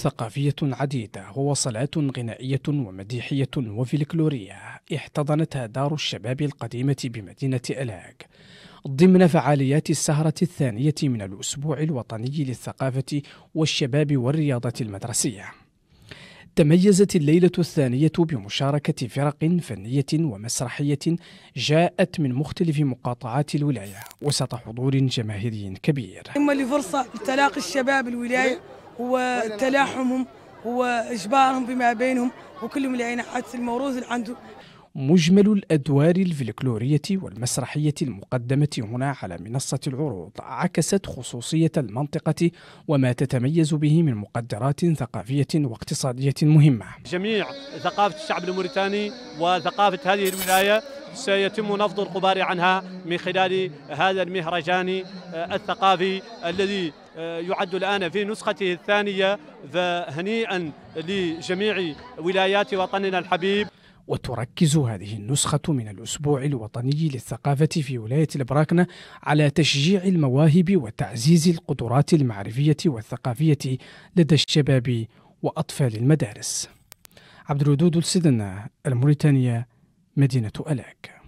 ثقافية عديدة ووصلات غنائية ومديحية وفلكلورية احتضنتها دار الشباب القديمة بمدينة ألاك ضمن فعاليات السهرة الثانية من الأسبوع الوطني للثقافة والشباب والرياضة المدرسية تميزت الليلة الثانية بمشاركة فرق فنية ومسرحية جاءت من مختلف مقاطعات الولاية وسط حضور جماهيري كبير. ثم لفرصة لتلاقي الشباب الولاية وتلاحمهم واجبارهم بما بينهم وكلهم العناءات الموروث اللي عنده مجمل الأدوار الفلكلورية والمسرحية المقدمة هنا على منصة العروض عكست خصوصية المنطقة وما تتميز به من مقدرات ثقافية واقتصادية مهمة جميع ثقافة الشعب الموريتاني وثقافة هذه الولاية سيتم نفض الغبار عنها من خلال هذا المهرجان آه، الثقافي الذي يعد الآن في نسخته الثانية فهنيئا لجميع ولايات وطننا الحبيب وتركز هذه النسخة من الأسبوع الوطني للثقافة في ولاية البراكنة على تشجيع المواهب وتعزيز القدرات المعرفية والثقافية لدى الشباب وأطفال المدارس عبد الودود السدنة الموريتانية مدينة ألاك